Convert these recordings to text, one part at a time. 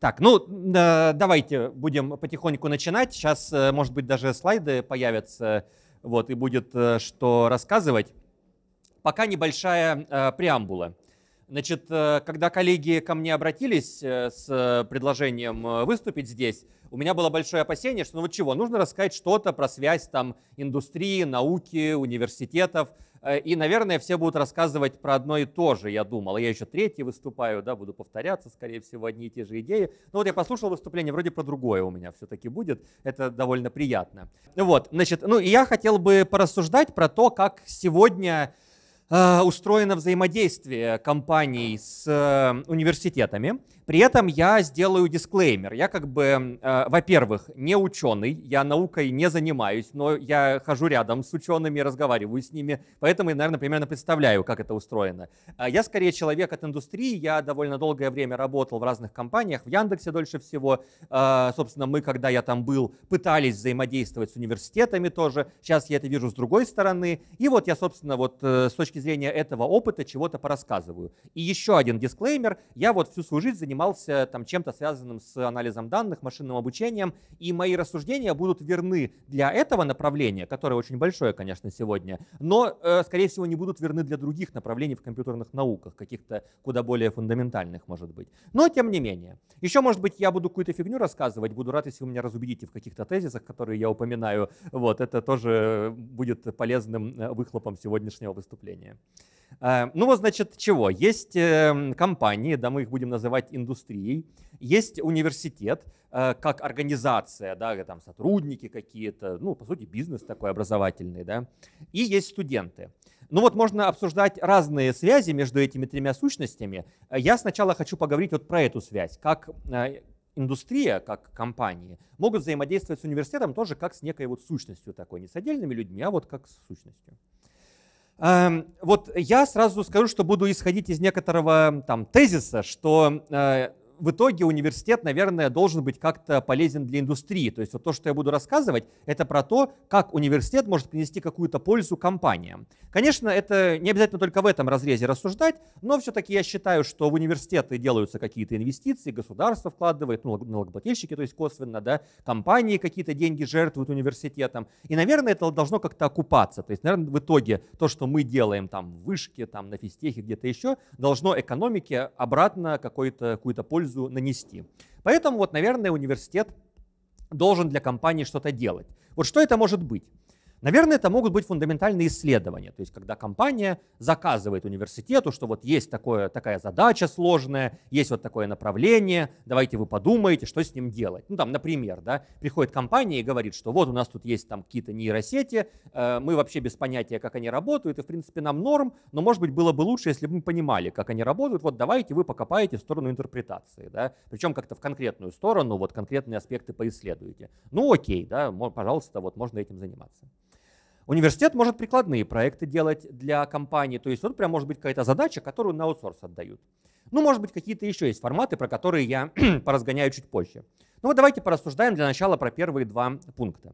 Так, ну э, давайте будем потихоньку начинать. Сейчас, э, может быть, даже слайды появятся, вот, и будет э, что рассказывать. Пока небольшая э, преамбула. Значит, э, когда коллеги ко мне обратились э, с э, предложением э, выступить здесь, у меня было большое опасение, что ну вот чего, нужно рассказать что-то про связь там индустрии, науки, университетов – Э, и, наверное, все будут рассказывать про одно и то же, я думал. А я еще третий выступаю, да, буду повторяться, скорее всего, одни и те же идеи. Но вот я послушал выступление, вроде про другое у меня все-таки будет. Это довольно приятно. Вот, значит, ну и я хотел бы порассуждать про то, как сегодня э, устроено взаимодействие компаний с э, университетами. При этом я сделаю дисклеймер. Я как бы, э, во-первых, не ученый, я наукой не занимаюсь, но я хожу рядом с учеными, разговариваю с ними, поэтому, наверное, примерно представляю, как это устроено. А я скорее человек от индустрии, я довольно долгое время работал в разных компаниях, в Яндексе дольше всего. Э, собственно, мы, когда я там был, пытались взаимодействовать с университетами тоже. Сейчас я это вижу с другой стороны. И вот я, собственно, вот э, с точки зрения этого опыта чего-то порассказываю. И еще один дисклеймер. Я вот всю свою жизнь занимаюсь занимался там чем-то связанным с анализом данных, машинным обучением, и мои рассуждения будут верны для этого направления, которое очень большое, конечно, сегодня, но, э, скорее всего, не будут верны для других направлений в компьютерных науках, каких-то куда более фундаментальных, может быть. Но, тем не менее. Еще, может быть, я буду какую-то фигню рассказывать, буду рад, если вы меня разубедите в каких-то тезисах, которые я упоминаю. Вот, это тоже будет полезным э, выхлопом сегодняшнего выступления. Э, ну вот, значит, чего? Есть эм, компании, да, мы их будем называть индустрией, есть университет э, как организация, да, там сотрудники какие-то, ну, по сути, бизнес такой образовательный, да, и есть студенты. Ну вот можно обсуждать разные связи между этими тремя сущностями. Э, я сначала хочу поговорить вот про эту связь, как индустрия, как компании, могут взаимодействовать с университетом тоже как с некой вот сущностью такой, не с отдельными людьми, а вот как с сущностью. Эм, вот я сразу скажу, что буду исходить из некоторого там тезиса, что э, в итоге университет, наверное, должен быть как-то полезен для индустрии. То есть вот то, что я буду рассказывать, это про то, как университет может принести какую-то пользу компаниям. Конечно, это не обязательно только в этом разрезе рассуждать, но все-таки я считаю, что в университеты делаются какие-то инвестиции, государство вкладывает, ну, налогоплательщики, то есть косвенно, да, компании какие-то деньги жертвуют университетам. И, наверное, это должно как-то окупаться. То есть, наверное, в итоге то, что мы делаем там в вышке, там на физтехе, где-то еще, должно экономике обратно какой то какую то пользу пользу нанести. Поэтому, вот, наверное, университет должен для компании что-то делать. Вот что это может быть? Наверное, это могут быть фундаментальные исследования, то есть когда компания заказывает университету, что вот есть такое, такая задача сложная, есть вот такое направление, давайте вы подумаете, что с ним делать. Ну там, например, да, приходит компания и говорит, что вот у нас тут есть там какие-то нейросети, э, мы вообще без понятия, как они работают, и в принципе нам норм, но может быть было бы лучше, если бы мы понимали, как они работают, вот давайте вы покопаете в сторону интерпретации, да, причем как-то в конкретную сторону, вот конкретные аспекты поисследуете. Ну окей, да, пожалуйста, вот можно этим заниматься. Университет может прикладные проекты делать для компании, то есть вот прям может быть какая-то задача, которую на аутсорс отдают. Ну, может быть, какие-то еще есть форматы, про которые я поразгоняю чуть позже. Ну вот давайте порассуждаем для начала про первые два пункта.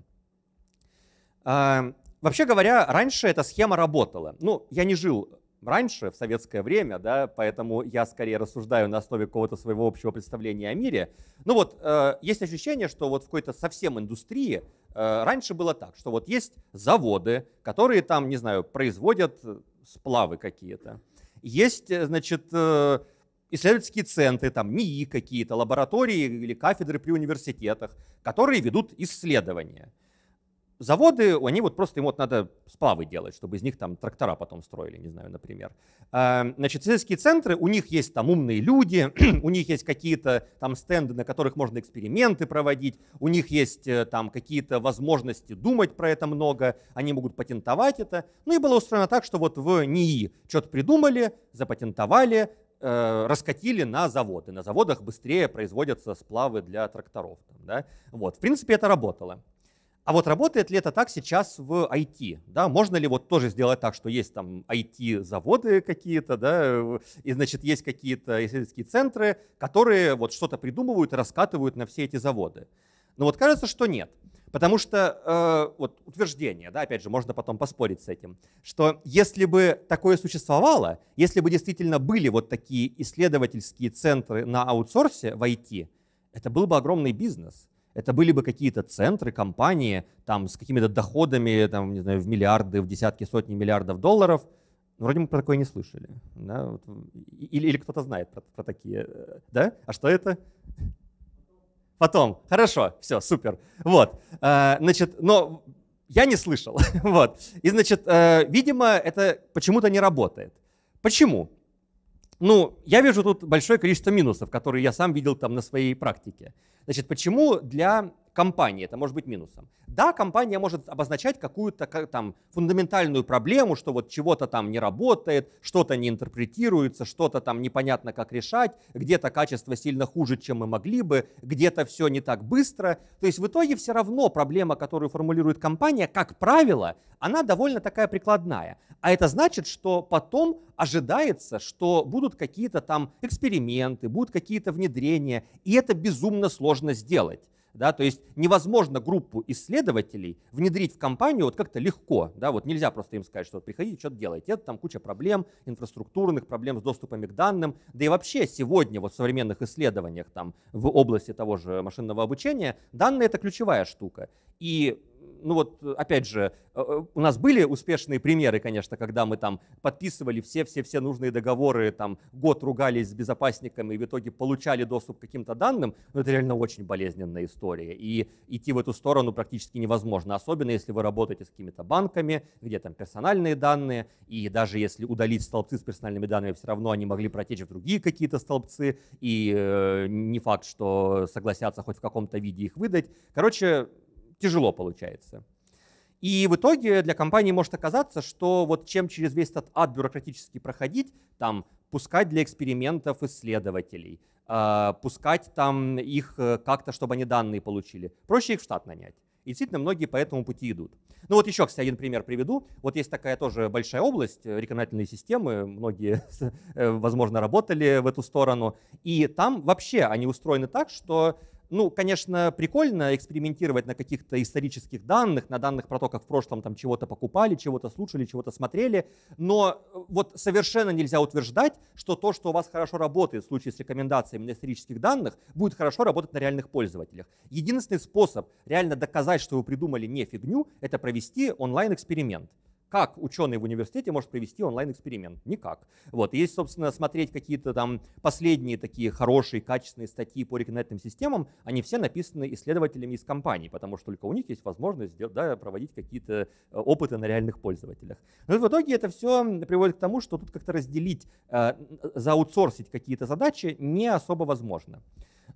А, вообще говоря, раньше эта схема работала. Ну, я не жил раньше, в советское время, да, поэтому я скорее рассуждаю на основе какого-то своего общего представления о мире. Ну вот, э, есть ощущение, что вот в какой-то совсем индустрии Э, раньше было так, что вот есть заводы, которые там, не знаю, производят э, сплавы какие-то. Есть, э, значит, исследовательские центры, там НИИ какие-то, лаборатории или кафедры при университетах, которые ведут исследования – заводы, они вот просто им вот надо сплавы делать, чтобы из них там трактора потом строили, не знаю, например. А, значит, сельские центры, у них есть там умные люди, у них есть какие-то там стенды, на которых можно эксперименты проводить, у них есть э, там какие-то возможности думать про это много, они могут патентовать это. Ну и было устроено так, что вот в НИИ что-то придумали, запатентовали, э, раскатили на заводы. На заводах быстрее производятся сплавы для тракторов. Там, да? вот. В принципе, это работало. А вот работает ли это так сейчас в IT? Да? Можно ли вот тоже сделать так, что есть там IT-заводы какие-то, да, и, значит, есть какие-то исследовательские центры, которые вот что-то придумывают и раскатывают на все эти заводы? Но ну вот кажется, что нет. Потому что э, вот утверждение, да, опять же, можно потом поспорить с этим, что если бы такое существовало, если бы действительно были вот такие исследовательские центры на аутсорсе в IT, это был бы огромный бизнес это были бы какие-то центры, компании там, с какими-то доходами там, не знаю, в миллиарды, в десятки, сотни миллиардов долларов. Вроде мы про такое не слышали. Да? Или, или кто-то знает про, про такие. Э, да? А что это? Потом. Хорошо, все, супер. Вот. Э, значит, но я не слышал. вот. И, значит, э, видимо, это почему-то не работает. Почему? Ну, я вижу тут большое количество минусов, которые я сам видел там на своей практике. Значит, почему для компании, это может быть минусом. Да, компания может обозначать какую-то там фундаментальную проблему, что вот чего-то там не работает, что-то не интерпретируется, что-то там непонятно как решать, где-то качество сильно хуже, чем мы могли бы, где-то все не так быстро. То есть в итоге все равно проблема, которую формулирует компания, как правило, она довольно такая прикладная. А это значит, что потом ожидается, что будут какие-то там эксперименты, будут какие-то внедрения, и это безумно сложно сделать. Да? То есть невозможно группу исследователей внедрить в компанию вот как-то легко. Да? Вот нельзя просто им сказать, что вот приходите, что-то делайте. Это там куча проблем инфраструктурных, проблем с доступами к данным. Да и вообще сегодня вот в современных исследованиях там, в области того же машинного обучения данные – это ключевая штука. И ну вот, опять же, э, э, у нас были успешные примеры, конечно, когда мы там подписывали все-все-все нужные договоры, там год ругались с безопасниками и в итоге получали доступ к каким-то данным, но это реально очень болезненная история. И идти в эту сторону практически невозможно, особенно если вы работаете с какими-то банками, где там персональные данные, и даже если удалить столбцы с персональными данными, все равно они могли протечь в другие какие-то столбцы, и э, не факт, что согласятся хоть в каком-то виде их выдать. Короче, тяжело получается. И в итоге для компании может оказаться, что вот чем через весь этот ад бюрократически проходить, там пускать для экспериментов исследователей, а, пускать там их э, как-то, чтобы они данные получили. Проще их в штат нанять. И действительно, многие по этому пути идут. Ну вот еще, кстати, один пример приведу. Вот есть такая тоже большая область, э, рекомендательные системы. Многие, э, возможно, работали в эту сторону. И там вообще они устроены так, что ну, конечно, прикольно экспериментировать на каких-то исторических данных, на данных про то, как в прошлом там чего-то покупали, чего-то слушали, чего-то смотрели, но э, вот совершенно нельзя утверждать, что то, что у вас хорошо работает в случае с рекомендациями на исторических данных, будет хорошо работать на реальных пользователях. Единственный способ реально доказать, что вы придумали не фигню, это провести онлайн-эксперимент. Как ученый в университете может провести онлайн-эксперимент? Никак. Вот. И если, собственно, смотреть какие-то там последние такие хорошие, качественные статьи по реконнектным системам, они все написаны исследователями из компаний, потому что только у них есть возможность да, проводить какие-то э, опыты на реальных пользователях. Но ну в итоге это все приводит к тому, что тут как-то разделить, э, заутсорсить какие-то задачи не особо возможно.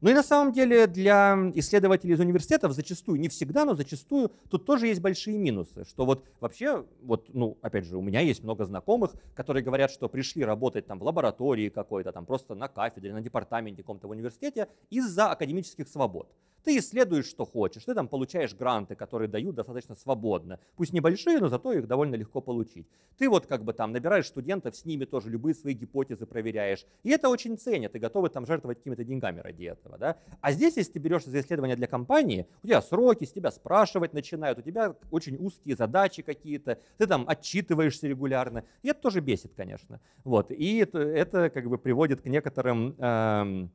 Ну и на самом деле для исследователей из университетов зачастую, не всегда, но зачастую тут тоже есть большие минусы, что вот вообще, вот, ну, опять же, у меня есть много знакомых, которые говорят, что пришли работать там в лаборатории какой-то, там просто на кафедре, на департаменте каком-то в университете из-за академических свобод. Ты исследуешь, что хочешь, ты там получаешь гранты, которые дают достаточно свободно. Пусть небольшие, но зато их довольно легко получить. Ты вот как бы там набираешь студентов, с ними тоже любые свои гипотезы проверяешь. И это очень ценят, и готовы там жертвовать какими-то деньгами ради этого. Да? А здесь, если ты берешься за исследование для компании, у тебя сроки, с тебя спрашивать начинают, у тебя очень узкие задачи какие-то, ты там отчитываешься регулярно. И это тоже бесит, конечно. Вот. И это, это как бы приводит к некоторым... Эм,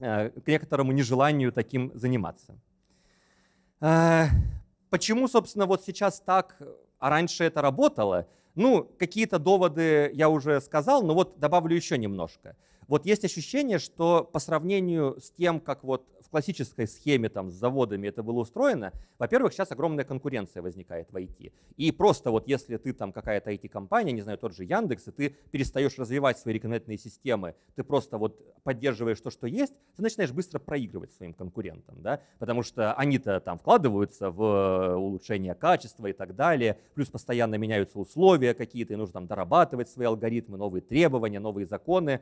Э, к некоторому нежеланию таким заниматься. Э, почему, собственно, вот сейчас так, а раньше это работало? Ну, какие-то доводы я уже сказал, но вот добавлю еще немножко. Вот есть ощущение, что по сравнению с тем, как вот в классической схеме там, с заводами это было устроено, во-первых, сейчас огромная конкуренция возникает в IT. И просто вот если ты там какая-то IT-компания, не знаю, тот же Яндекс, и ты перестаешь развивать свои рекомендательные системы, ты просто вот поддерживаешь то, что есть, ты начинаешь быстро проигрывать своим конкурентам, да, потому что они-то там вкладываются в э, улучшение качества и так далее, плюс постоянно меняются условия какие-то, и нужно там дорабатывать свои алгоритмы, новые требования, новые законы.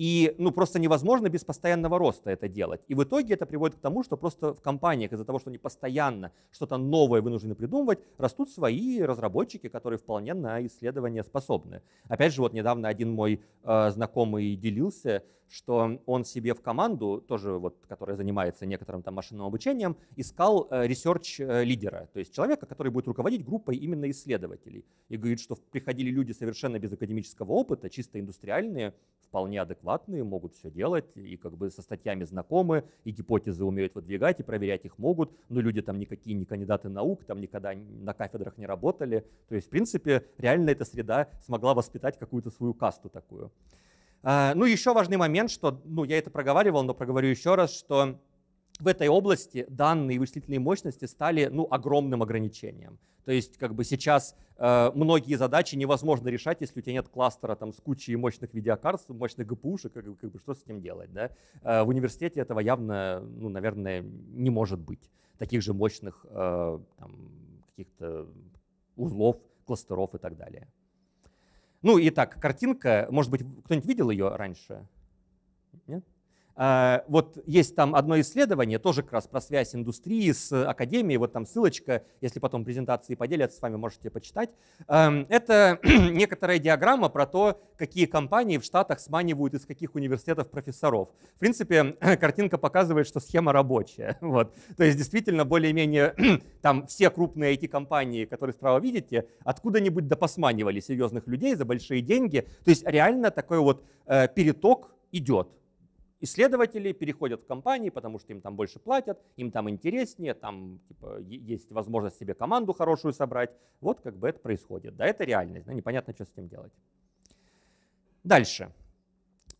И и ну, просто невозможно без постоянного роста это делать. И в итоге это приводит к тому, что просто в компаниях из-за того, что они постоянно что-то новое вынуждены придумывать, растут свои разработчики, которые вполне на исследования способны. Опять же, вот недавно один мой э, знакомый делился, что он себе в команду, тоже вот, которая занимается некоторым там машинным обучением, искал э, ресерч э, лидера, то есть человека, который будет руководить группой именно исследователей. И говорит, что приходили люди совершенно без академического опыта, чисто индустриальные, вполне адекватные, могут все делать, и как бы со статьями знакомы, и гипотезы умеют выдвигать, и проверять их могут, но люди там никакие не кандидаты наук, там никогда на кафедрах не работали. То есть, в принципе, реально эта среда смогла воспитать какую-то свою касту такую. А, ну, еще важный момент, что, ну, я это проговаривал, но проговорю еще раз, что в этой области данные вычислительные мощности стали ну, огромным ограничением. То есть как бы сейчас э, многие задачи невозможно решать, если у тебя нет кластера там, с кучей мощных видеокарт, мощных ГПУшек, как, как бы что с этим делать. Да? Э, в университете этого явно, ну, наверное, не может быть. Таких же мощных э, каких-то узлов, кластеров и так далее. Ну и так, картинка, может быть, кто-нибудь видел ее раньше? Нет? Э, вот есть там одно исследование, тоже как раз про связь индустрии с академией, вот там ссылочка, если потом презентации поделятся с вами, можете почитать. Эм, это некоторая диаграмма про то, какие компании в Штатах сманивают из каких университетов профессоров. В принципе, картинка показывает, что схема рабочая. Вот. То есть действительно более-менее там все крупные IT-компании, которые справа видите, откуда-нибудь допосманивали серьезных людей за большие деньги. То есть реально такой вот э, переток идет. Исследователи переходят в компании, потому что им там больше платят, им там интереснее, там типа, есть возможность себе команду хорошую собрать. Вот как бы это происходит. Да, это реальность, но непонятно, что с этим делать. Дальше.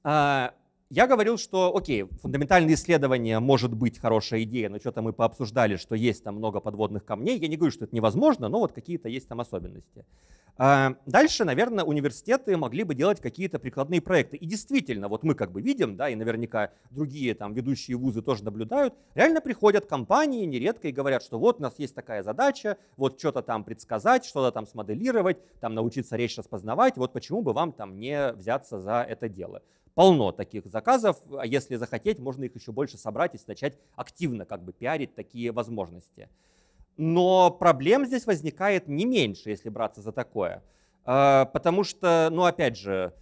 А, я говорил, что, окей, фундаментальные исследования может быть хорошая идея, но что-то мы пообсуждали, что есть там много подводных камней. Я не говорю, что это невозможно, но вот какие-то есть там особенности. А, дальше, наверное, университеты могли бы делать какие-то прикладные проекты. И действительно, вот мы как бы видим, да, и наверняка другие там ведущие вузы тоже наблюдают, реально приходят компании нередко и говорят, что вот у нас есть такая задача, вот что-то там предсказать, что-то там смоделировать, там научиться речь распознавать, вот почему бы вам там не взяться за это дело полно таких заказов. А если захотеть, можно их еще больше собрать и начать активно как бы пиарить такие возможности. Но проблем здесь возникает не меньше, если браться за такое. А, потому что, ну опять же,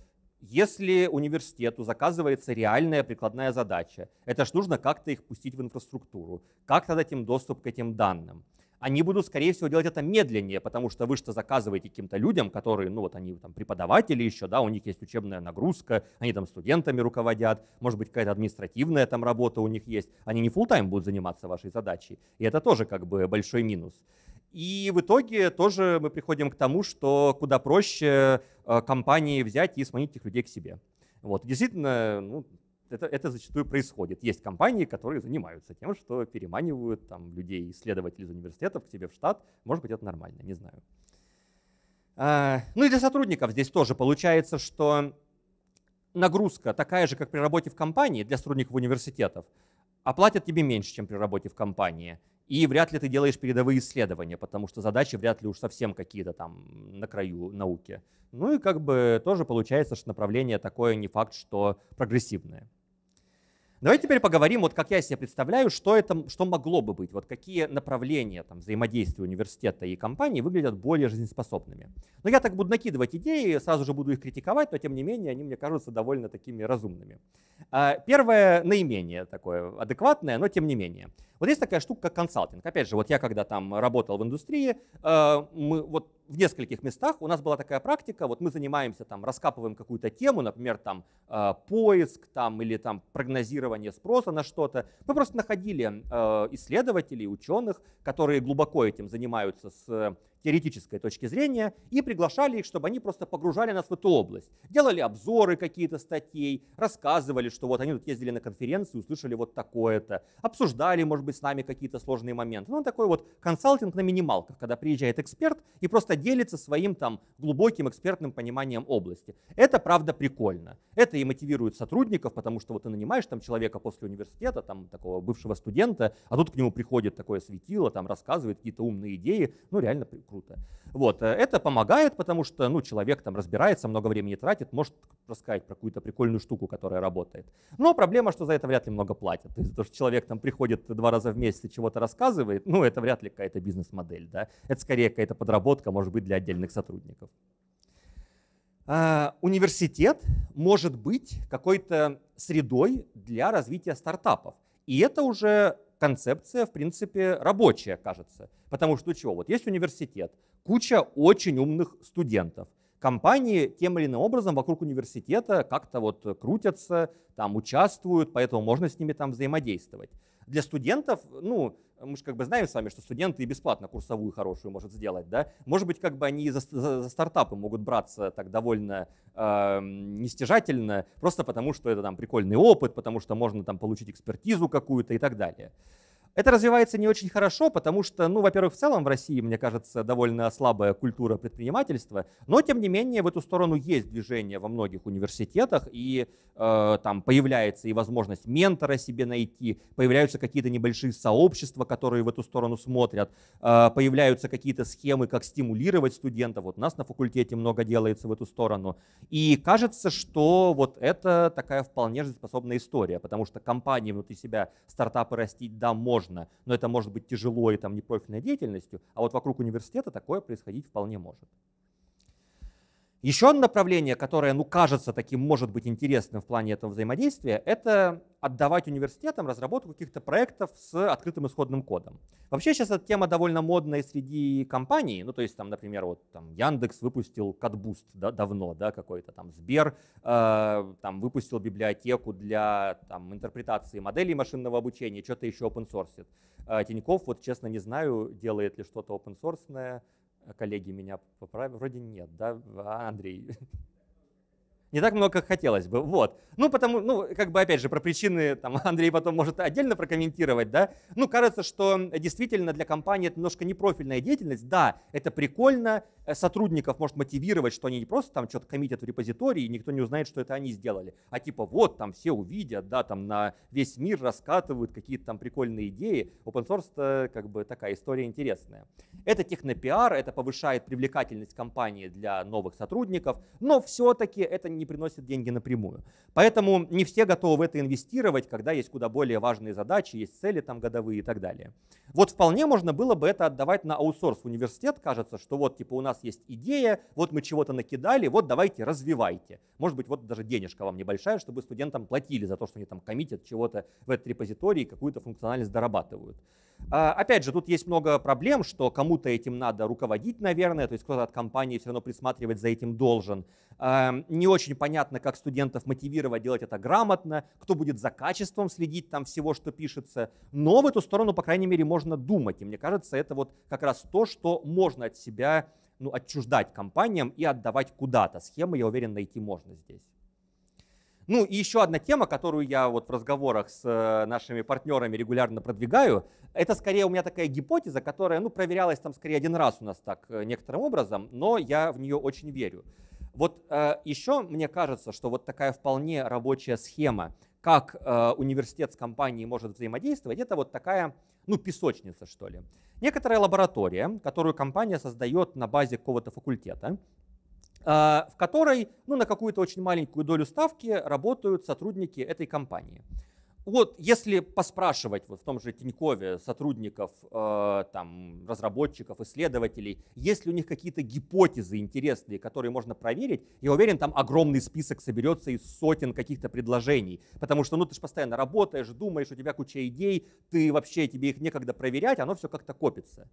если университету заказывается реальная прикладная задача, это же нужно как-то их пустить в инфраструктуру, как-то дать им доступ к этим данным они будут, скорее всего, делать это медленнее, потому что вы что заказываете каким-то людям, которые, ну вот они там преподаватели еще, да, у них есть учебная нагрузка, они там студентами руководят, может быть, какая-то административная там работа у них есть, они не full-time будут заниматься вашей задачей. И это тоже как бы большой минус. И в итоге тоже мы приходим к тому, что куда проще э, компании взять и сманить этих людей к себе. Вот. Действительно, ну, это, это зачастую происходит. Есть компании, которые занимаются тем, что переманивают там, людей, исследователей из университетов к себе в штат. Может быть, это нормально, не знаю. А, ну и для сотрудников здесь тоже получается, что нагрузка такая же, как при работе в компании для сотрудников университетов, а тебе меньше, чем при работе в компании. И вряд ли ты делаешь передовые исследования, потому что задачи вряд ли уж совсем какие-то там на краю науки. Ну и как бы тоже получается, что направление такое не факт, что прогрессивное. Давайте теперь поговорим, вот как я себе представляю, что, это, что могло бы быть, вот какие направления там, взаимодействия университета и компании выглядят более жизнеспособными. Но я так буду накидывать идеи, сразу же буду их критиковать, но тем не менее они мне кажутся довольно такими разумными. А, первое, наименее такое адекватное, но тем не менее. Вот есть такая штука, как консалтинг. Опять же, вот я когда там работал в индустрии, а, мы вот в нескольких местах у нас была такая практика, вот мы занимаемся там, раскапываем какую-то тему, например, там а, поиск там, или там прогнозирование регулирование спроса на что-то. Мы просто находили э, исследователей, ученых, которые глубоко этим занимаются с теоретической точки зрения, и приглашали их, чтобы они просто погружали нас в эту область. Делали обзоры какие-то статей, рассказывали, что вот они тут ездили на конференцию, услышали вот такое-то, обсуждали, может быть, с нами какие-то сложные моменты. Ну, такой вот консалтинг на минималках, когда приезжает эксперт и просто делится своим там глубоким экспертным пониманием области. Это, правда, прикольно. Это и мотивирует сотрудников, потому что вот ты нанимаешь там человека после университета, там такого бывшего студента, а тут к нему приходит такое светило, там рассказывает какие-то умные идеи. Ну, реально круто. Вот, э, это помогает, потому что, ну, человек там разбирается, много времени тратит, может рассказать про какую-то прикольную штуку, которая работает. Но проблема, что за это вряд ли много платят. То есть то, что человек там приходит два раза в месяц и чего-то рассказывает, ну, это вряд ли какая-то бизнес-модель, да. Это скорее какая-то подработка, может быть, для отдельных сотрудников. Uh, университет может быть какой-то средой для развития стартапов. И это уже концепция, в принципе, рабочая, кажется. Потому что чего? Вот есть университет, куча очень умных студентов. Компании тем или иным образом вокруг университета как-то вот крутятся, там участвуют, поэтому можно с ними там взаимодействовать для студентов, ну, мы же как бы знаем с вами, что студенты и бесплатно курсовую хорошую может сделать, да. Может быть, как бы они за, за, за стартапы могут браться так довольно э, нестяжательно, просто потому что это там прикольный опыт, потому что можно там получить экспертизу какую-то и так далее. Это развивается не очень хорошо, потому что, ну, во-первых, в целом в России, мне кажется, довольно слабая культура предпринимательства, но, тем не менее, в эту сторону есть движение во многих университетах, и э, там появляется и возможность ментора себе найти, появляются какие-то небольшие сообщества, которые в эту сторону смотрят, э, появляются какие-то схемы, как стимулировать студентов. Вот у нас на факультете много делается в эту сторону. И кажется, что вот это такая вполне жизнеспособная история, потому что компании внутри себя стартапы растить, да, можно, можно, но это может быть тяжело и там непрофильной деятельностью, а вот вокруг университета такое происходить вполне может. Еще одно направление, которое, ну, кажется таким, может быть интересным в плане этого взаимодействия, это отдавать университетам разработку каких-то проектов с открытым исходным кодом. Вообще сейчас эта тема довольно модная среди компаний, ну, то есть там, например, вот там Яндекс выпустил CodeBoost да, давно, да, какой-то там Сбер э, там выпустил библиотеку для там интерпретации моделей машинного обучения, что-то еще open source. Э, Тиньков, вот честно не знаю, делает ли что-то open source, коллеги меня поправили, вроде нет, да, а, Андрей, не так много, как хотелось бы. Вот. Ну, потому, ну, как бы, опять же, про причины там Андрей потом может отдельно прокомментировать, да. Ну, кажется, что действительно для компании это немножко непрофильная деятельность. Да, это прикольно, э, сотрудников может мотивировать, что они не просто там что-то коммитят в репозитории, и никто не узнает, что это они сделали, а типа вот там все увидят, да, там на весь мир раскатывают какие-то там прикольные идеи. Open source как бы такая история интересная. Это технопиар, это повышает привлекательность компании для новых сотрудников, но все-таки это не не приносит деньги напрямую. Поэтому не все готовы в это инвестировать, когда есть куда более важные задачи, есть цели там годовые и так далее. Вот вполне можно было бы это отдавать на аутсорс университет, кажется, что вот типа у нас есть идея, вот мы чего-то накидали, вот давайте развивайте. Может быть, вот даже денежка вам небольшая, чтобы студентам платили за то, что они там коммитят чего-то в этот репозиторий, какую-то функциональность дорабатывают. А, опять же, тут есть много проблем, что кому-то этим надо руководить, наверное, то есть кто-то от компании все равно присматривать за этим должен. Не очень очень понятно, как студентов мотивировать делать это грамотно, кто будет за качеством следить там всего, что пишется. Но в эту сторону, по крайней мере, можно думать. И мне кажется, это вот как раз то, что можно от себя ну, отчуждать компаниям и отдавать куда-то. Схемы, я уверен, найти можно здесь. Ну и еще одна тема, которую я вот в разговорах с э, нашими партнерами регулярно продвигаю, это скорее у меня такая гипотеза, которая ну, проверялась там скорее один раз у нас так э, некоторым образом, но я в нее очень верю. Вот э, еще мне кажется, что вот такая вполне рабочая схема, как э, университет с компанией может взаимодействовать, это вот такая, ну, песочница, что ли. Некоторая лаборатория, которую компания создает на базе какого-то факультета, э, в которой, ну, на какую-то очень маленькую долю ставки работают сотрудники этой компании вот если поспрашивать вот в том же Тинькове сотрудников, э, там, разработчиков, исследователей, есть ли у них какие-то гипотезы интересные, которые можно проверить, я уверен, там огромный список соберется из сотен каких-то предложений. Потому что, ну, ты же постоянно работаешь, думаешь, у тебя куча идей, ты вообще, тебе их некогда проверять, оно все как-то копится.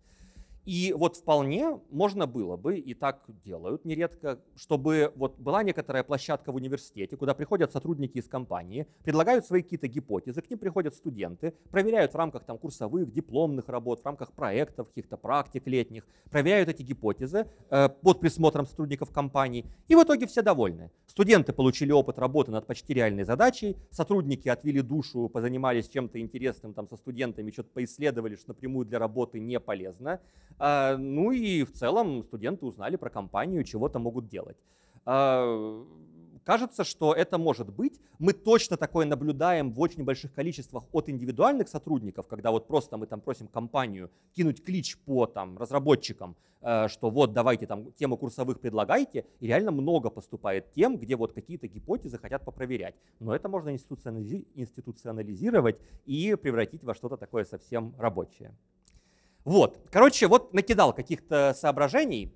И вот вполне можно было бы, и так делают нередко, чтобы вот была некоторая площадка в университете, куда приходят сотрудники из компании, предлагают свои какие-то гипотезы, к ним приходят студенты, проверяют в рамках там, курсовых, дипломных работ, в рамках проектов, каких-то практик летних, проверяют эти гипотезы э, под присмотром сотрудников компании, и в итоге все довольны. Студенты получили опыт работы над почти реальной задачей, сотрудники отвели душу, позанимались чем-то интересным там, со студентами, что-то поисследовали, что напрямую для работы не полезно. А, ну и в целом студенты узнали про компанию, чего то могут делать. А, кажется, что это может быть. Мы точно такое наблюдаем в очень больших количествах от индивидуальных сотрудников, когда вот просто мы там просим компанию кинуть клич по там разработчикам, э, что вот давайте там тему курсовых предлагайте, и реально много поступает тем, где вот какие-то гипотезы хотят попроверять. Но это можно институционализировать и превратить во что-то такое совсем рабочее. Вот, короче, вот накидал каких-то соображений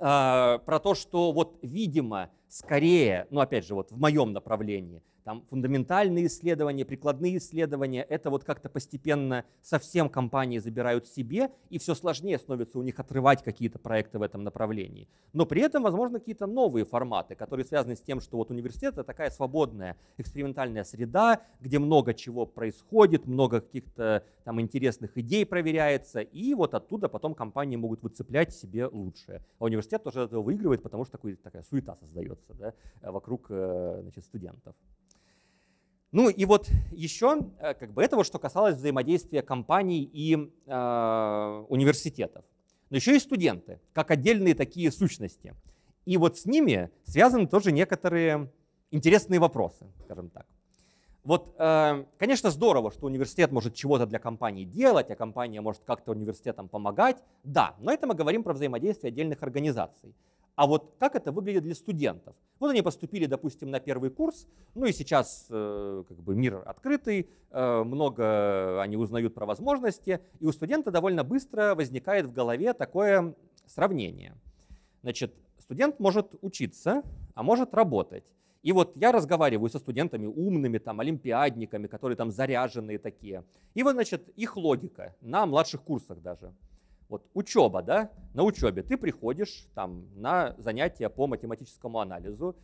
э, про то, что вот, видимо, скорее, ну, опять же, вот в моем направлении, там фундаментальные исследования, прикладные исследования, это вот как-то постепенно совсем компании забирают себе, и все сложнее становится у них отрывать какие-то проекты в этом направлении. Но при этом, возможно, какие-то новые форматы, которые связаны с тем, что вот университет это такая свободная экспериментальная среда, где много чего происходит, много каких-то там интересных идей проверяется, и вот оттуда потом компании могут выцеплять себе лучшее. А университет тоже от этого выигрывает, потому что такой, такая суета создается да, вокруг э, значит, студентов. Ну и вот еще, э, как бы этого, что касалось взаимодействия компаний и э, университетов. Но еще и студенты, как отдельные такие сущности. И вот с ними связаны тоже некоторые интересные вопросы, скажем так. Вот, э, конечно, здорово, что университет может чего-то для компании делать, а компания может как-то университетам помогать. Да, но это мы говорим про взаимодействие отдельных организаций. А вот как это выглядит для студентов? Вот они поступили, допустим, на первый курс, ну и сейчас э, как бы мир открытый, э, много они узнают про возможности, и у студента довольно быстро возникает в голове такое сравнение. Значит, студент может учиться, а может работать. И вот я разговариваю со студентами умными, там, олимпиадниками, которые там заряженные такие. И вот, значит, их логика на младших курсах даже – вот учеба, да, на учебе ты приходишь там на занятия по математическому анализу,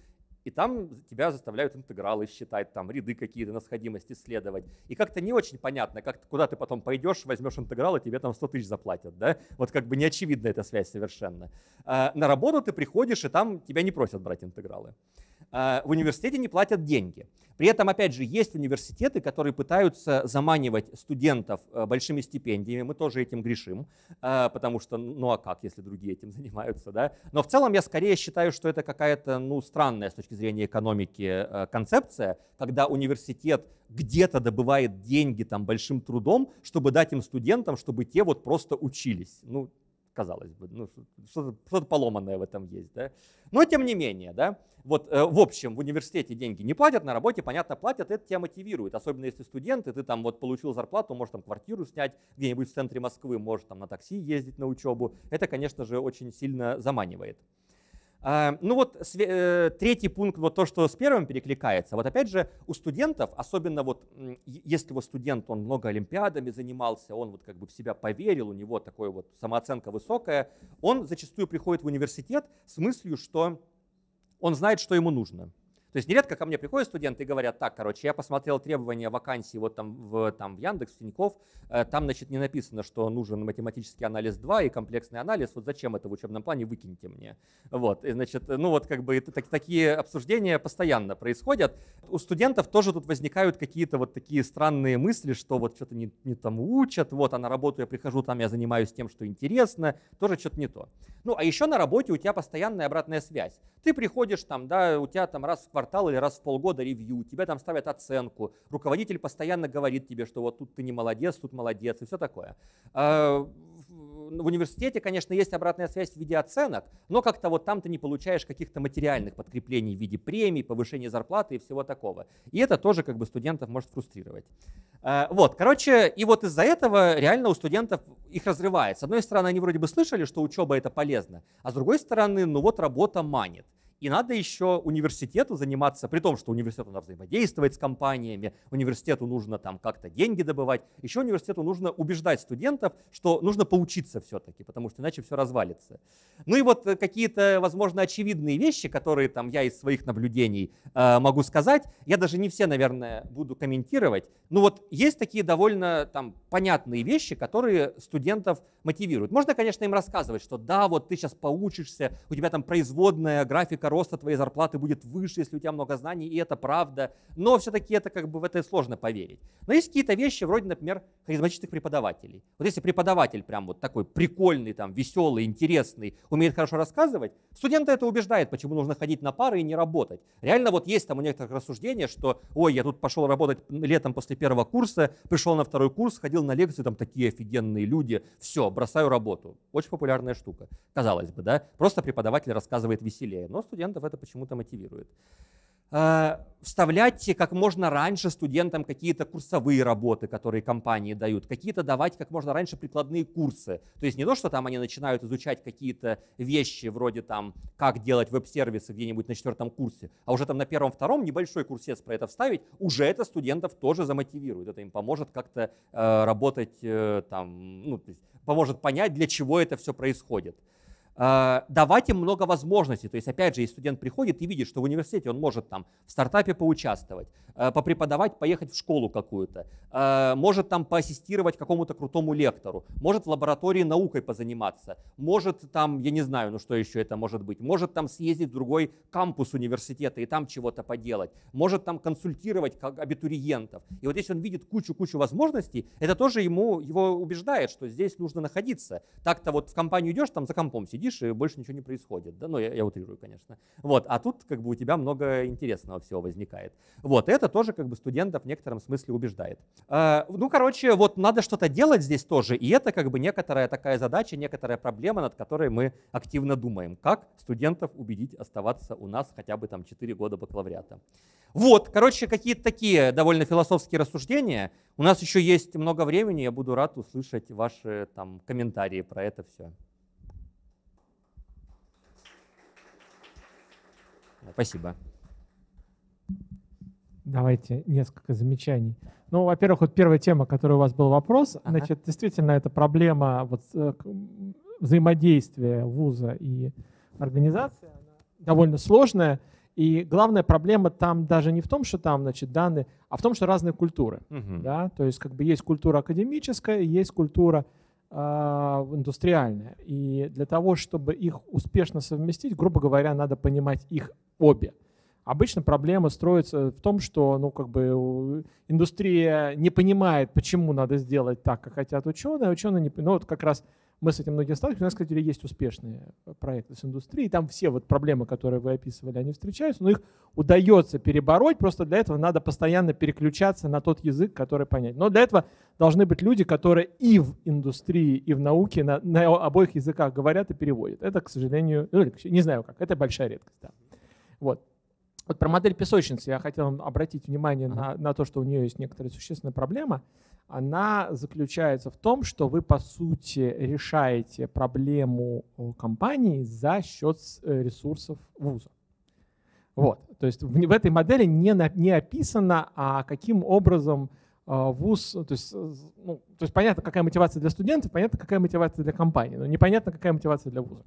и там тебя заставляют интегралы считать, там ряды какие-то на сходимость исследовать. И как-то не очень понятно, как, куда ты потом пойдешь, возьмешь интеграл, и тебе там 100 тысяч заплатят. Да? Вот как бы неочевидна эта связь совершенно. А на работу ты приходишь, и там тебя не просят брать интегралы. Э, в университете не платят деньги. При этом, опять же, есть университеты, которые пытаются заманивать студентов э, большими стипендиями. Мы тоже этим грешим, э, потому что, ну а как, если другие этим занимаются, да? Но в целом я скорее считаю, что это какая-то, ну, странная с точки зрения экономики концепция, когда университет где-то добывает деньги там большим трудом, чтобы дать им студентам, чтобы те вот просто учились. Ну, казалось бы, ну, что-то, что поломанное в этом есть. Да? Но тем не менее, да, вот э, в общем, в университете деньги не платят, на работе, понятно, платят, это тебя мотивирует. Особенно если студенты, ты там вот получил зарплату, можешь там квартиру снять где-нибудь в центре Москвы, можешь там на такси ездить на учебу. Это, конечно же, очень сильно заманивает. Э, ну вот э, третий пункт, вот то, что с первым перекликается. Вот опять же, у студентов, особенно вот если вот студент, он много олимпиадами занимался, он вот как бы в себя поверил, у него такой вот самооценка высокая, он зачастую приходит в университет с мыслью, что он знает, что ему нужно. То есть нередко ко мне приходят студенты и говорят, так, короче, я посмотрел требования вакансии вот там в, там, в Яндекс, в Тинькофф, э, там, значит, не написано, что нужен математический анализ 2 и комплексный анализ, вот зачем это в учебном плане, выкиньте мне. Вот, и, значит, ну вот как бы так, такие обсуждения постоянно происходят. У студентов тоже тут возникают какие-то вот такие странные мысли, что вот что-то не, не там учат, вот, а на работу я прихожу, там я занимаюсь тем, что интересно, тоже что-то не то. Ну, а еще на работе у тебя постоянная обратная связь. Ты приходишь там, да, у тебя там раз в квартал или раз в полгода ревью, тебя там ставят оценку, руководитель постоянно говорит тебе, что вот тут ты не молодец, тут молодец и все такое. А, в университете, конечно, есть обратная связь в виде оценок, но как-то вот там ты не получаешь каких-то материальных подкреплений в виде премий, повышения зарплаты и всего такого. И это тоже как бы студентов может фрустрировать. Э, вот, короче, и вот из-за этого реально у студентов их разрывает. С одной стороны, они вроде бы слышали, что учеба это полезно, а с другой стороны, ну вот работа манит. И надо еще университету заниматься, при том, что университету надо взаимодействовать с компаниями, университету нужно там как-то деньги добывать, еще университету нужно убеждать студентов, что нужно поучиться все-таки, потому что иначе все развалится. Ну и вот э, какие-то, возможно, очевидные вещи, которые там я из своих наблюдений э, могу сказать, я даже не все, наверное, буду комментировать. Ну вот есть такие довольно там понятные вещи, которые студентов мотивируют. Можно, конечно, им рассказывать, что да, вот ты сейчас поучишься, у тебя там производная графика роста твоей зарплаты будет выше, если у тебя много знаний, и это правда. Но все-таки это как бы в это сложно поверить. Но есть какие-то вещи, вроде, например, харизматичных преподавателей. Вот если преподаватель прям вот такой прикольный, там, веселый, интересный, умеет хорошо рассказывать, студенты это убеждают, почему нужно ходить на пары и не работать. Реально вот есть там у некоторых рассуждения, что, ой, я тут пошел работать летом после первого курса, пришел на второй курс, ходил на лекции, там такие офигенные люди, все, бросаю работу. Очень популярная штука, казалось бы, да? Просто преподаватель рассказывает веселее, но студенты студентов это почему-то мотивирует. Э, вставлять как можно раньше студентам какие-то курсовые работы, которые компании дают, какие-то давать как можно раньше прикладные курсы. То есть не то, что там они начинают изучать какие-то вещи вроде там, как делать веб-сервисы где-нибудь на четвертом курсе, а уже там на первом-втором небольшой курсец про это вставить, уже это студентов тоже замотивирует, это им поможет как-то э, работать э, там, ну, поможет понять, для чего это все происходит. Э, давать им много возможностей. То есть, опять же, если студент приходит и видит, что в университете он может там в стартапе поучаствовать, э, попреподавать, поехать в школу какую-то, э, может там поассистировать какому-то крутому лектору, может в лаборатории наукой позаниматься, может там, я не знаю, ну что еще это может быть, может там съездить в другой кампус университета и там чего-то поделать, может там консультировать как абитуриентов. И вот если он видит кучу-кучу возможностей, это тоже ему, его убеждает, что здесь нужно находиться. Так-то вот в компанию идешь, там за компом сидишь, сидишь, и больше ничего не происходит. Да? Ну, я, я утрирую, конечно. Вот, а тут как бы у тебя много интересного всего возникает. Вот, это тоже как бы студентов в некотором смысле убеждает. Э, ну, короче, вот надо что-то делать здесь тоже, и это как бы некоторая такая задача, некоторая проблема, над которой мы активно думаем. Как студентов убедить оставаться у нас хотя бы там 4 года бакалавриата. Вот, короче, какие-то такие довольно философские рассуждения. У нас еще есть много времени, я буду рад услышать ваши там комментарии про это все. Спасибо. Давайте несколько замечаний. Ну, во-первых, вот первая тема, которая у вас был вопрос, ага. значит, действительно, это проблема вот, э, взаимодействия вуза и организации, она довольно сложная. И главная проблема там даже не в том, что там, значит, данные, а в том, что разные культуры, угу. да, то есть как бы есть культура академическая, есть культура а, индустриальная. И для того, чтобы их успешно совместить, грубо говоря, надо понимать их обе. Обычно проблема строится в том, что ну, как бы, индустрия не понимает, почему надо сделать так, как хотят ученые, а ученые не понимают. Ну, вот как раз мы с этим многие сталкиваемся. У нас, кстати, есть успешные э, проекты с индустрией. Там все вот проблемы, которые вы описывали, они встречаются, но их удается перебороть. Просто для этого надо постоянно переключаться на тот язык, который понять. Но для этого должны быть люди, которые и в индустрии, и в науке на, на обоих языках говорят и переводят. Это, к сожалению, ну, не знаю как, это большая редкость. Да. Вот. Вот про модель песочницы я хотел обратить внимание на, на то, что у нее есть некоторая существенная проблема – она заключается в том, что вы, по сути, решаете проблему э, компании за счет э, ресурсов вуза. Вот. То есть в, этой модели не, не описано, а каким образом а, вуз, то есть, э, ну, то есть понятно, какая мотивация для студентов, понятно, какая мотивация для компании, но непонятно, какая мотивация для вуза.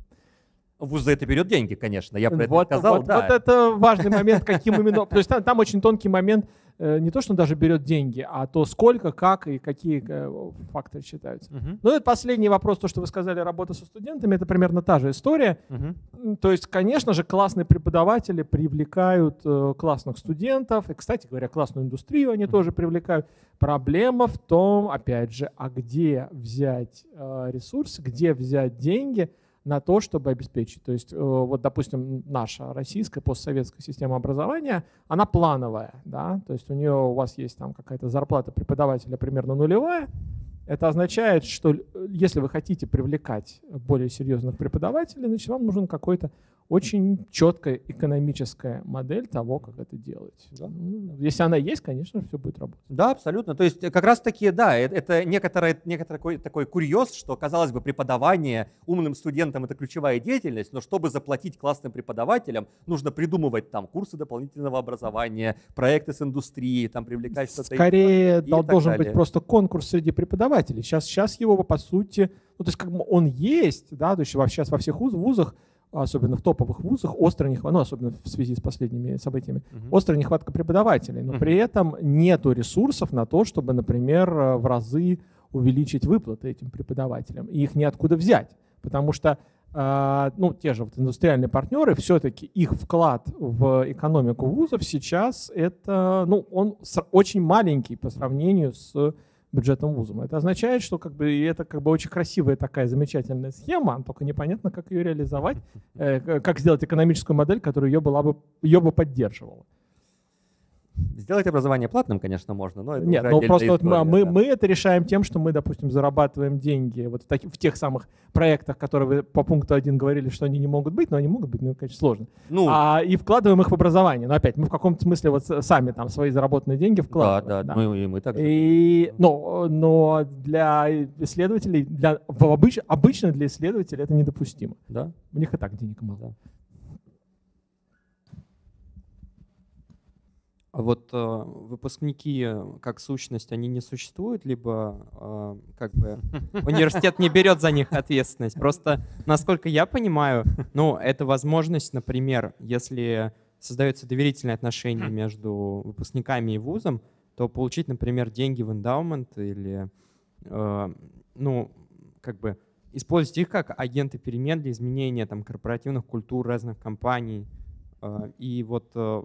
Вуз за это берет деньги, конечно, я про это вот, сказал. Вот, да. вот это важный момент, каким именно. То есть там, там очень тонкий момент, Э, не то, что он даже берет деньги, а то сколько, как и какие э, факторы считаются. Угу. Ну и последний вопрос, то, что вы сказали, работа со студентами, это примерно та же история. Угу. То есть, конечно же, классные преподаватели привлекают э, классных студентов, и, кстати говоря, классную индустрию они угу. тоже привлекают. Проблема в том, опять же, а где взять ресурс, где взять деньги – на то, чтобы обеспечить. То есть, э, вот, допустим, наша российская постсоветская система образования, она плановая, да, то есть у нее у вас есть там какая-то зарплата преподавателя примерно нулевая, это означает, что э, если вы хотите привлекать более серьезных преподавателей, значит, вам нужен какой-то очень четкая экономическая модель того, как это делать. Да. Ну, если она есть, конечно, все будет работать. Да, абсолютно. То есть э, как раз таки, да, э, это, это некоторый, некоторый такой, такой курьез, что, казалось бы, преподавание умным студентам – это ключевая деятельность, но чтобы заплатить классным преподавателям, нужно придумывать там курсы дополнительного образования, проекты с индустрией, там привлекать что-то. Скорее, и, и должен и быть просто конкурс среди преподавателей. Сейчас, сейчас его, по сути, ну, то есть как бы он есть, да, то есть сейчас во всех вузах – особенно в топовых вузах, острая нехватка, ну, особенно в связи с последними событиями, угу. острая нехватка преподавателей, но угу. при этом нету ресурсов на то, чтобы, например, э, в разы увеличить выплаты этим преподавателям. И их неоткуда взять, потому что э, ну, те же вот индустриальные партнеры, все-таки их вклад в экономику вузов сейчас это, ну, он очень маленький по сравнению с бюджетом вузам. Это означает, что как бы это как бы очень красивая такая замечательная схема, только непонятно, как ее реализовать, э, как сделать экономическую модель, которая ее была бы ее бы поддерживала. Сделать образование платным, конечно, можно, но это Нет, но просто вот а мы, да. мы это решаем тем, что мы, допустим, зарабатываем деньги вот в, таки, в тех самых проектах, которые вы по пункту 1 говорили, что они не могут быть, но они могут быть, ну, конечно, сложно. Ну, а, и вкладываем их в образование. Но опять, мы в каком-то смысле вот сами там свои заработанные деньги вкладываем. Да, да, да. Мы, и мы так же. И, но, но для исследователей, для, обыч, обычно для исследователей это недопустимо. Да? У них и так денег мало. Да. А вот э, выпускники как сущность, они не существуют, либо э, как бы университет не берет за них ответственность. Просто, насколько я понимаю, ну, это возможность, например, если создаются доверительные отношения между выпускниками и вузом, то получить, например, деньги в эндаумент или, э, ну, как бы использовать их как агенты перемен для изменения там корпоративных культур разных компаний. Э, и вот э,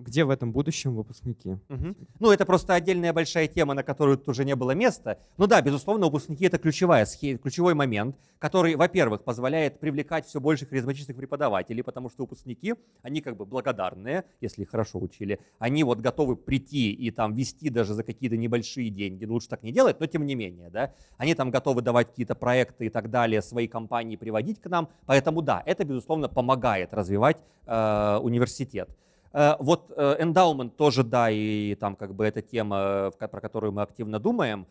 где в этом будущем выпускники. Угу. Ну, это просто отдельная большая тема, на которую тут уже не было места. Ну да, безусловно, выпускники — это ключевая, ключевой момент, который, во-первых, позволяет привлекать все больше харизматичных преподавателей, потому что выпускники, они как бы благодарные, если их хорошо учили. Они вот готовы прийти и там вести даже за какие-то небольшие деньги. Ну, лучше так не делать, но тем не менее, да. Они там готовы давать какие-то проекты и так далее, свои компании приводить к нам. Поэтому да, это, безусловно, помогает развивать э, университет. Э, вот э, эндаумент тоже, да, и там как бы эта тема, э, про которую мы активно думаем.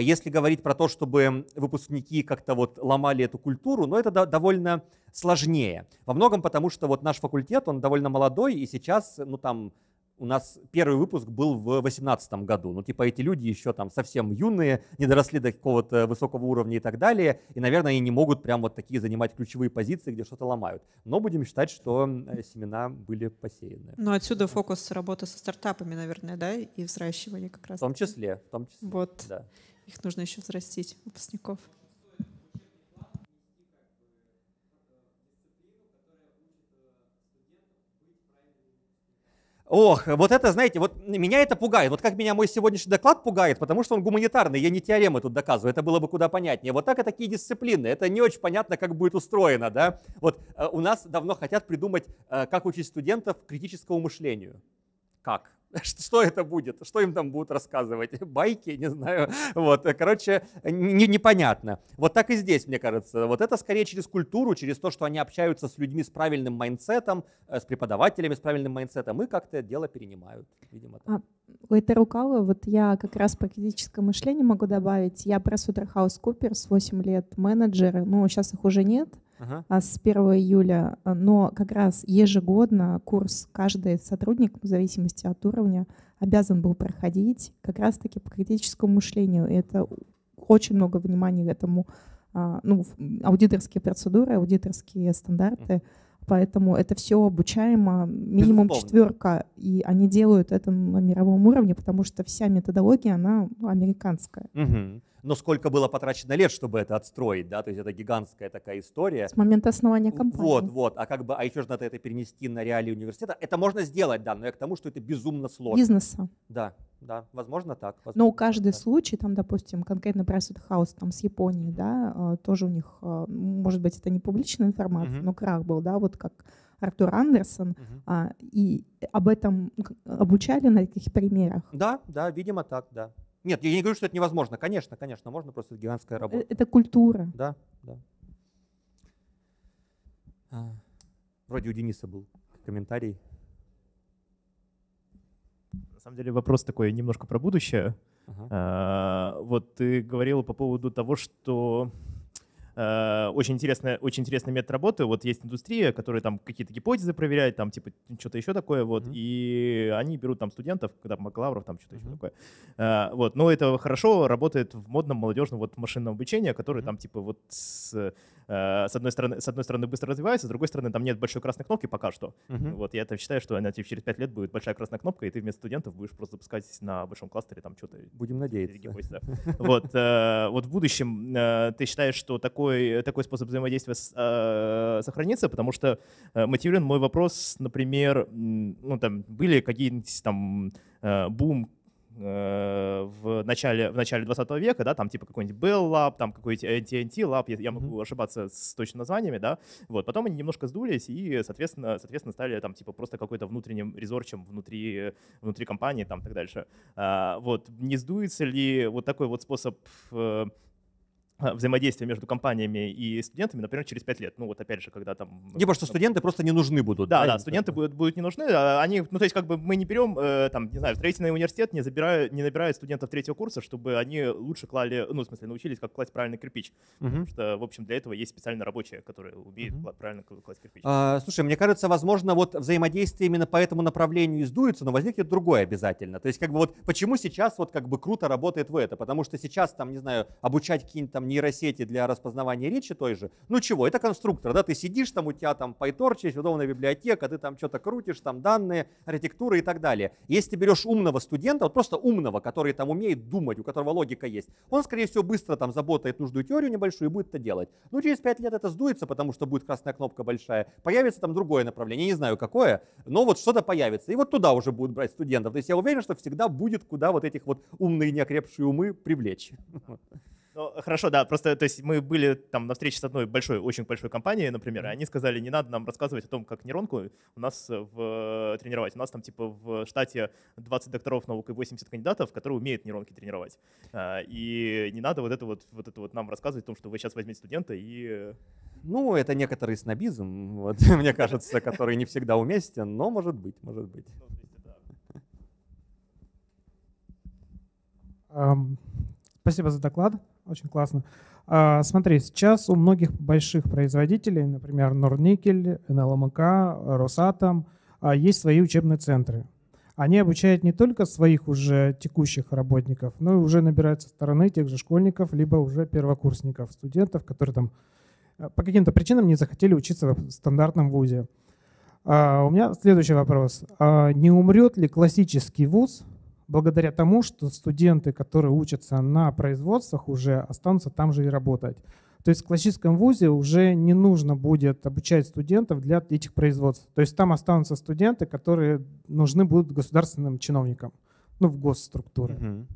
Если говорить про то, чтобы выпускники как-то вот ломали эту культуру, но ну, это довольно сложнее. Во многом потому, что вот наш факультет, он довольно молодой, и сейчас, ну там, у нас первый выпуск был в 2018 году. Ну, типа, эти люди еще там совсем юные, не доросли до какого-то высокого уровня и так далее. И, наверное, они не могут прям вот такие занимать ключевые позиции, где что-то ломают. Но будем считать, что э, семена были посеяны. Ну, отсюда фокус работы со стартапами, наверное, да, и взращивание как раз. В том числе, в том числе. Вот. Да. Их нужно еще взрастить, выпускников. Ох, вот это, знаете, вот меня это пугает. Вот как меня мой сегодняшний доклад пугает, потому что он гуманитарный, я не теоремы тут доказываю, это было бы куда понятнее. Вот так и такие дисциплины. Это не очень понятно, как будет устроено, да. Вот э, у нас давно хотят придумать, э, как учить студентов критическому мышлению. Как? Что это будет? Что им там будут рассказывать? Байки, не знаю. Вот, э, короче, не, непонятно. Вот так и здесь, мне кажется. Вот это скорее через культуру, через то, что они общаются с людьми с правильным майнсетом, э, с преподавателями с правильным майнсетом, и как-то дело перенимают, видимо. Так. этой а, Лейтерукалы, вот я как раз по критическому мышлению могу добавить. Я про Сутерхаус Куперс, 8 лет менеджеры, ну, сейчас их уже нет ага. А, с 1 июля. Но как раз ежегодно курс каждый сотрудник, в зависимости от уровня, обязан был проходить как раз-таки по критическому мышлению. И это очень много внимания к этому, а, ну, аудиторские процедуры, аудиторские стандарты. Поэтому это все обучаемо, минимум Безусловно. четверка, и они делают это на мировом уровне, потому что вся методология, она американская. Угу но сколько было потрачено лет, чтобы это отстроить, да, то есть это гигантская такая история. С момента основания компании. Вот, вот, а как бы, а еще же надо это перенести на реалии университета. Это можно сделать, да, но я к тому, что это безумно сложно. Бизнеса. Да, да, возможно так. Возможно, Но у каждый да. случай, там, допустим, конкретно Price House там с Японии, да, а, тоже у них, а, может быть, это не публичная информация, uh но крах был, да, вот как Артур Андерсон, uh а, и об этом ну, обучали на таких примерах. Да, да, видимо так, да. Нет, я не говорю, что это невозможно. Конечно, конечно, можно, просто гигантская э, работа. Это культура. Да, да. А, вроде у Дениса был комментарий. На самом деле вопрос такой немножко про будущее. Ага. А, вот ты говорил по поводу того, что Э, очень интересная, очень интересный метод работы. Вот есть индустрия, которая там какие-то гипотезы проверяет, там типа что-то еще такое, вот, mm-hmm. и они берут там студентов, когда бакалавров, там что-то mm-hmm. еще такое. А, вот, но это хорошо работает в модном молодежном вот машинном обучении, которое mm-hmm. там типа вот с, э, с одной стороны, с одной стороны быстро развивается, с другой стороны там нет большой красной кнопки пока что. Mm-hmm. Вот, я это считаю, что она типа, через 5 лет будет большая красная кнопка, и ты вместо студентов будешь просто запускать на большом кластере там что-то. Будем надеяться. Вот, вот в будущем ты считаешь, что такое такой, э, такой способ взаимодействия с, э, сохранится, потому что э, мотивирован мой вопрос, например, ну, там, были какие-нибудь там э, бум э, в начале, в начале 20 века, да, там типа какой-нибудь Bell Lab, там какой-нибудь AT&T Lab, я, я могу mm-hmm. ошибаться с точно названиями, да, вот, потом они немножко сдулись и, соответственно, соответственно стали там типа просто какой-то внутренним резорчем внутри, внутри компании, там, так дальше, а, вот, не сдуется ли вот такой вот способ э, взаимодействия между компаниями и студентами, например, через 5 лет. Ну вот опять же, когда там... Либо что студенты просто не нужны будут. Да, да, да студенты будут, будут не нужны. А они, ну то есть как бы мы не берем, э, там, не знаю, строительный университет не, забирает, не набирает студентов третьего курса, чтобы они лучше клали, ну в смысле научились, как класть правильный кирпич. Угу. Потому что, в общем, для этого есть специально рабочие, которые умеют угу. правильно класть кирпич. А, слушай, мне кажется, возможно, вот взаимодействие именно по этому направлению издуется, но возникнет другое обязательно. То есть как бы вот почему сейчас вот как бы круто работает в это? Потому что сейчас там, не знаю, обучать какие-нибудь там нейросети для распознавания речи той же, ну чего, это конструктор, да, ты сидишь там, у тебя там PyTorch есть, удобная библиотека, ты там что-то крутишь, там данные, архитектуры и так далее. Если ты берешь умного студента, вот просто умного, который там умеет думать, у которого логика есть, он, скорее всего, быстро там заботает нужную теорию небольшую и будет это делать. Ну через 5 лет это сдуется, потому что будет красная кнопка большая, появится там другое направление, не знаю какое, но вот что-то появится. И вот туда уже будут брать студентов. То есть я уверен, что всегда будет куда вот этих вот умные неокрепшие умы привлечь. Ну, хорошо, да, просто, то есть мы были там на встрече с одной большой, очень большой компанией, например, и они сказали, не надо нам рассказывать о том, как нейронку у нас э, в, э, тренировать. У нас там типа в штате 20 докторов наук и 80 кандидатов, которые умеют нейронки тренировать. А, и не надо вот это вот, вот это вот нам рассказывать о том, что вы сейчас возьмете студента и... Э, ну, это некоторый снобизм, вот, мне кажется, который не всегда уместен, но может быть, может быть. Ну, спасибо за доклад очень классно. А, смотри, сейчас у многих больших производителей, например, Норникель, НЛМК, Росатом, а, есть свои учебные центры. Они обучают не только своих уже текущих работников, но и уже набирают со стороны тех же школьников, либо уже первокурсников, студентов, которые там э, по каким-то причинам не захотели учиться в стандартном вузе. А, у меня следующий вопрос. А не умрет ли классический вуз благодаря тому, что студенты, которые учатся на производствах, уже останутся там же и работать. То есть в классическом вузе уже не нужно будет обучать студентов для этих производств. То есть там останутся студенты, которые нужны будут государственным чиновникам, ну, в госструктуры. Угу.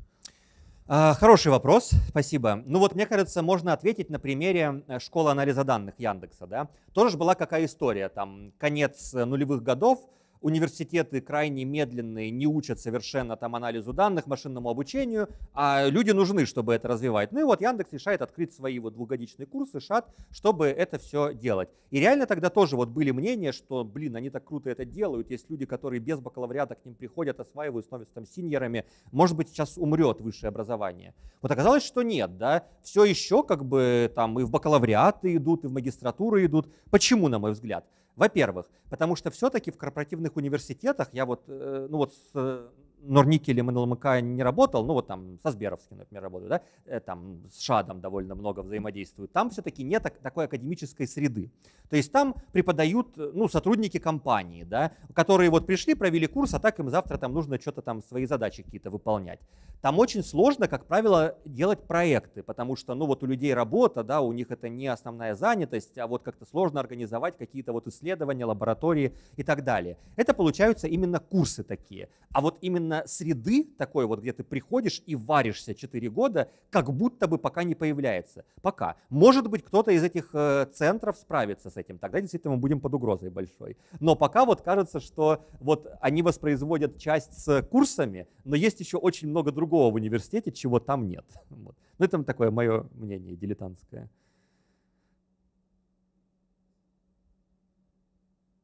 А, хороший вопрос, спасибо. Ну вот, мне кажется, можно ответить на примере э, школы анализа данных Яндекса. Да? Тоже была какая история, там, конец э, нулевых годов, университеты крайне медленные, не учат совершенно там анализу данных, машинному обучению, а люди нужны, чтобы это развивать. Ну и вот Яндекс решает открыть свои вот двухгодичные курсы, ШАТ, чтобы это все делать. И реально тогда тоже вот были мнения, что, блин, они так круто это делают, есть люди, которые без бакалавриата к ним приходят, осваивают, становятся там синьорами, может быть, сейчас умрет высшее образование. Вот оказалось, что нет, да, все еще как бы там и в бакалавриаты идут, и в магистратуры идут. Почему, на мой взгляд? Во-первых, потому что все-таки в корпоративных университетах, я вот, э, ну вот с э, норникелем и НЛМК не работал, ну вот там со Сберовским, например, работаю, да, э, там с ШАДом довольно много взаимодействую, там все-таки нет такой академической среды. То есть там преподают, ну, сотрудники компании, да, которые вот пришли, провели курс, а так им завтра там нужно что-то там, свои задачи какие-то выполнять. Там очень сложно, как правило, делать проекты, потому что, ну, вот у людей работа, да, у них это не основная занятость, а вот как-то сложно организовать какие-то вот исследования, лаборатории и так далее. Это получаются именно курсы такие. А вот именно именно среды такой вот, где ты приходишь и варишься 4 года, как будто бы пока не появляется. Пока. Может быть, кто-то из этих э, центров справится с этим. Тогда действительно мы будем под угрозой большой. Но пока вот кажется, что вот они воспроизводят часть с курсами, но есть еще очень много другого в университете, чего там нет. Вот. Ну, это такое мое мнение дилетантское.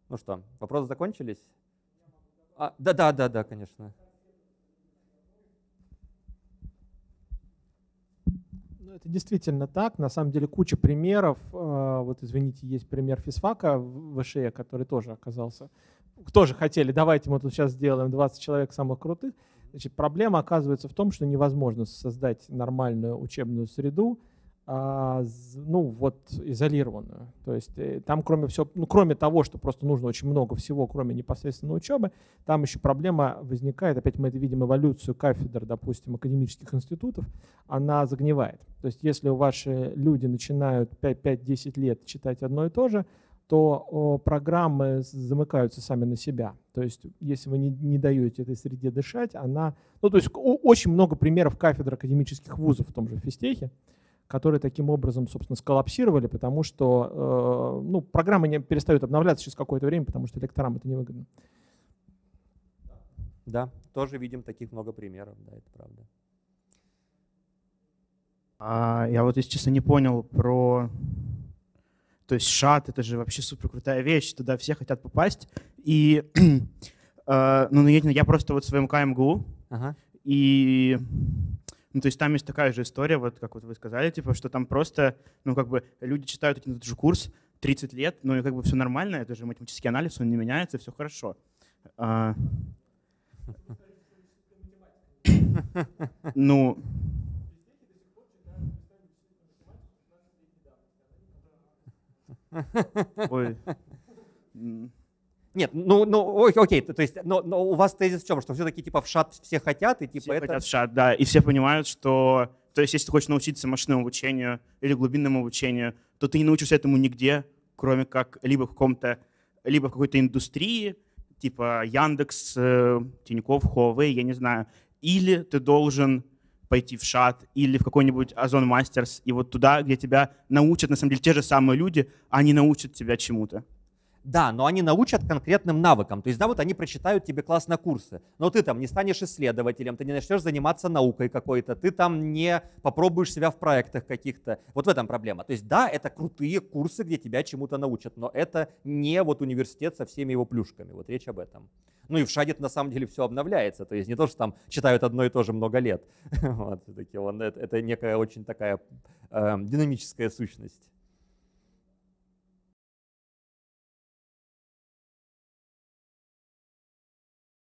Ну что, вопросы закончились? А, да, да, да, да, конечно. Ну, это действительно так. На самом деле куча примеров. А, вот, извините, есть пример физфака в ВШЕ, который тоже оказался. Тоже хотели, давайте мы тут сейчас сделаем 20 человек самых крутых. Значит, проблема оказывается в том, что невозможно создать нормальную учебную среду, а, ну вот изолированную. То есть э, там кроме всего, ну кроме того, что просто нужно очень много всего, кроме непосредственно учебы, там еще проблема возникает, опять мы это видим эволюцию кафедр, допустим, академических институтов, она загнивает. То есть если ваши люди начинают 5-10 лет читать одно и то же, то программы замыкаются сами на себя. То есть, если вы не, не даете этой среде дышать, она... Ну, то есть, очень много примеров кафедр академических вузов в том же физтехе, которые таким образом, собственно, сколлапсировали, потому что э, ну, программы не перестают обновляться через какое-то время, потому что электорам это невыгодно. Да, тоже видим таких много примеров, да, это правда. А, я вот, если честно, не понял про... То есть шат — это же вообще супер крутая вещь, туда все хотят попасть. И, э, ну, я, ну, я просто вот в своем КМГУ, ага. и ну, то есть там есть такая же история, вот как вот вы сказали, типа, что там просто, ну, как бы люди читают один и тот же курс 30 лет, ну, и как бы все нормально, это же математический анализ, он не меняется, все хорошо. А... Ну, Ой. Нет, ну, ну окей, то, то есть, но, но у вас тезис в чем? Что все-таки типа в шат все хотят, и типа все это... хотят в шат, да, и все понимают, что... То есть если ты хочешь научиться машинному обучению или глубинному обучению, то ты не научишься этому нигде, кроме как либо в каком-то либо в какой-то индустрии, типа Яндекс, э, Тиньков, Huawei, я не знаю. Или ты должен пойти в шат или в какой-нибудь Озон Мастерс, и вот туда, где тебя научат, на самом деле, те же самые люди, они научат тебя чему-то. Да, но они научат конкретным навыкам. То есть, да, вот они прочитают тебе классно курсы, но ты там не станешь исследователем, ты не начнешь заниматься наукой какой-то, ты там не попробуешь себя в проектах каких-то. Вот в этом проблема. То есть, да, это крутые курсы, где тебя чему-то научат, но это не вот университет со всеми его плюшками. Вот речь об этом. Ну и в Шадит на самом деле все обновляется. То есть не то, что там читают одно и то же много лет. Вот, все-таки это, это некая очень такая э, динамическая сущность.